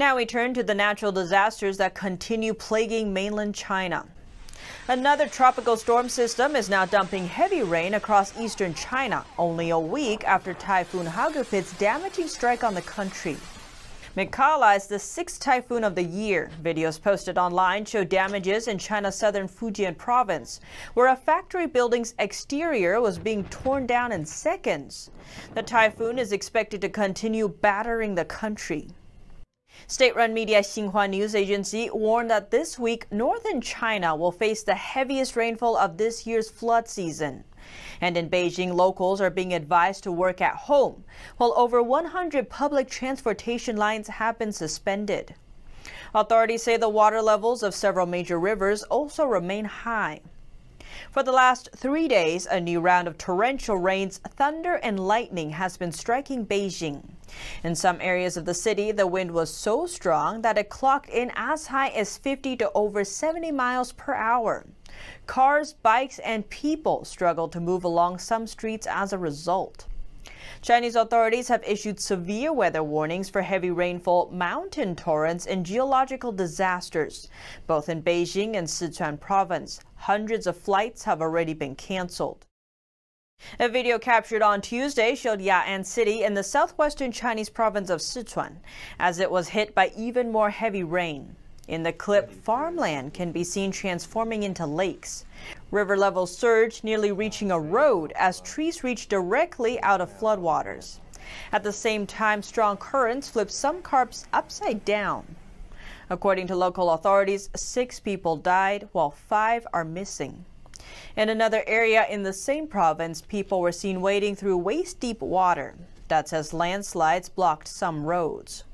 Now we turn to the natural disasters that continue plaguing mainland China. Another tropical storm system is now dumping heavy rain across eastern China, only a week after Typhoon Hagupit's damaging strike on the country. Mikala is the sixth typhoon of the year. Videos posted online show damages in China's southern Fujian province, where a factory building's exterior was being torn down in seconds. The typhoon is expected to continue battering the country. State-run media Xinhua News Agency warned that this week, northern China will face the heaviest rainfall of this year's flood season. And in Beijing, locals are being advised to work at home, while over 100 public transportation lines have been suspended. Authorities say the water levels of several major rivers also remain high. For the last three days, a new round of torrential rains, thunder, and lightning has been striking Beijing. In some areas of the city, the wind was so strong that it clocked in as high as 50 to over 70 miles per hour. Cars, bikes, and people struggled to move along some streets as a result. Chinese authorities have issued severe weather warnings for heavy rainfall, mountain torrents, and geological disasters. Both in Beijing and Sichuan province, hundreds of flights have already been canceled. A video captured on Tuesday showed Ya'an City in the southwestern Chinese province of Sichuan as it was hit by even more heavy rain. In the clip, farmland can be seen transforming into lakes. River levels surged, nearly reaching a road as trees reached directly out of floodwaters. At the same time, strong currents flipped some cars upside down. According to local authorities, six people died while five are missing. In another area in the same province, people were seen wading through waist-deep water. That's as landslides blocked some roads.